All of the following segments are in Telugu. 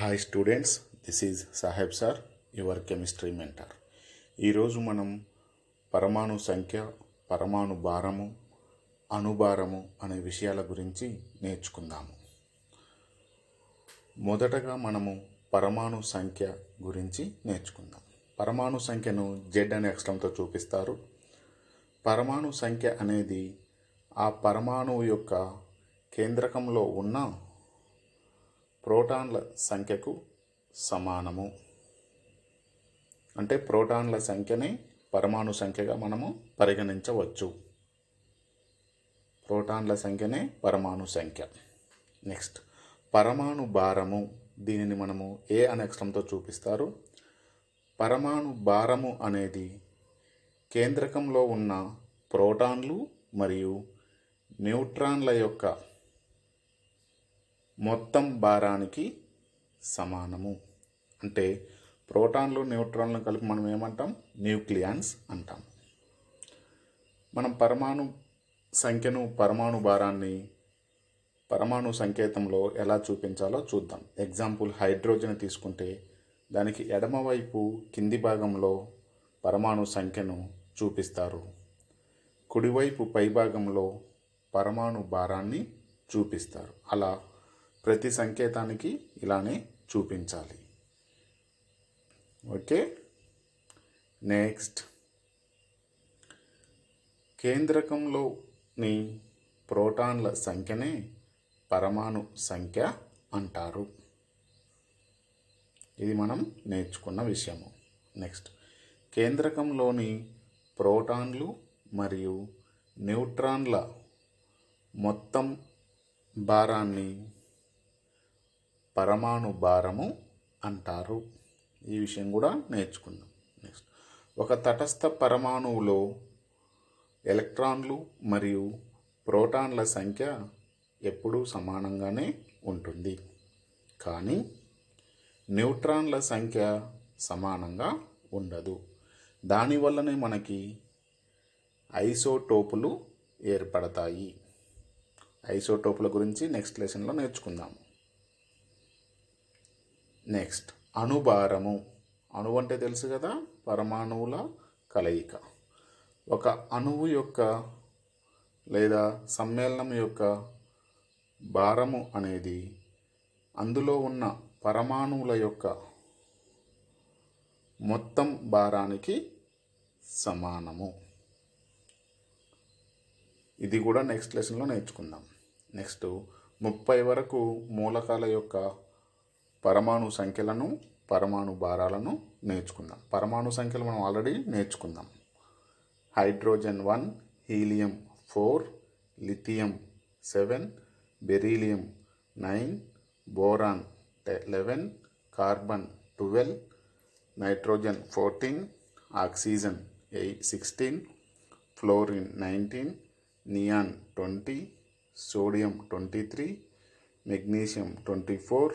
Hi students this is Saheb sir your chemistry mentor ఈరోజు మనం పరమాణు సంఖ్య పరమాణు భారము అణుభారము అనే విషయాల గురించి నేర్చుకుందాము మొదటగా మనము పరమాణు సంఖ్య గురించి నేర్చుకుందాం పరమాణు సంఖ్యను జెడ్ అనే అక్షరంతో చూపిస్తారు పరమాణు సంఖ్య అనేది ఆ పరమాణువు యొక్క కేంద్రకంలో ఉన్న ప్రోటాన్ల సంఖ్యకు సమానము అంటే ప్రోటాన్ల సంఖ్యనే పరమాణు సంఖ్యగా మనము పరిగణించవచ్చు ప్రోటాన్ల సంఖ్యనే పరమాణు సంఖ్య నెక్స్ట్ పరమాణు భారము దీనిని మనము ఏ అనే అక్షరంతో చూపిస్తారు పరమాణు భారము అనేది కేంద్రకంలో ఉన్న ప్రోటాన్లు మరియు న్యూట్రాన్ల యొక్క మొత్తం భారానికి సమానము అంటే ప్రోటాన్లు న్యూట్రాన్లు కలిపి మనం ఏమంటాం న్యూక్లియాన్స్ అంటాం మనం పరమాణు సంఖ్యను పరమాణు భారాన్ని పరమాణు సంకేతంలో ఎలా చూపించాలో చూద్దాం ఎగ్జాంపుల్ హైడ్రోజన్ తీసుకుంటే దానికి ఎడమవైపు కింది భాగంలో పరమాణు సంఖ్యను చూపిస్తారు కుడివైపు పైభాగంలో పరమాణు భారాన్ని చూపిస్తారు అలా ప్రతి సంకేతానికి ఇలానే చూపించాలి ఓకే నెక్స్ట్ కేంద్రకంలోని ప్రోటాన్ల సంఖ్యనే పరమాణు సంఖ్య అంటారు ఇది మనం నేర్చుకున్న విషయము నెక్స్ట్ కేంద్రకంలోని ప్రోటాన్లు మరియు న్యూట్రాన్ల మొత్తం భారాన్ని పరమాణు భారము అంటారు ఈ విషయం కూడా నేర్చుకుందాం నెక్స్ట్ ఒక తటస్థ పరమాణువులో ఎలక్ట్రాన్లు మరియు ప్రోటాన్ల సంఖ్య ఎప్పుడూ సమానంగానే ఉంటుంది కానీ న్యూట్రాన్ల సంఖ్య సమానంగా ఉండదు దానివల్లనే మనకి ఐసోటోపులు ఏర్పడతాయి ఐసోటోపుల గురించి నెక్స్ట్ లెసన్లో నేర్చుకుందాము నెక్స్ట్ అణుభారము అణు అంటే తెలుసు కదా పరమాణువుల కలయిక ఒక అణువు యొక్క లేదా సమ్మేళనం యొక్క భారము అనేది అందులో ఉన్న పరమాణువుల యొక్క మొత్తం భారానికి సమానము ఇది కూడా నెక్స్ట్ లెసన్లో నేర్చుకుందాం నెక్స్ట్ ముప్పై వరకు మూలకాల యొక్క పరమాణు సంఖ్యలను పరమాణు భారాలను నేర్చుకుందాం పరమాణు సంఖ్యలు మనం ఆల్రెడీ నేర్చుకుందాం hydrogen one helium four lithium seven beryllium nine boron eleven carbon twelve nitrogen fourteen oxygen eight sixteen fluorine nineteen neon twenty sodium twenty three magnesium twenty four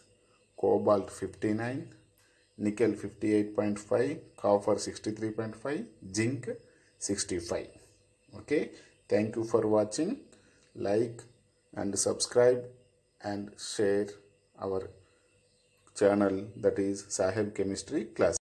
cobalt 59, nickel 58.5, copper 63.5, zinc 65. Okay, thank you for watching. Like and subscribe and share our channel that is Saheb Chemistry Class.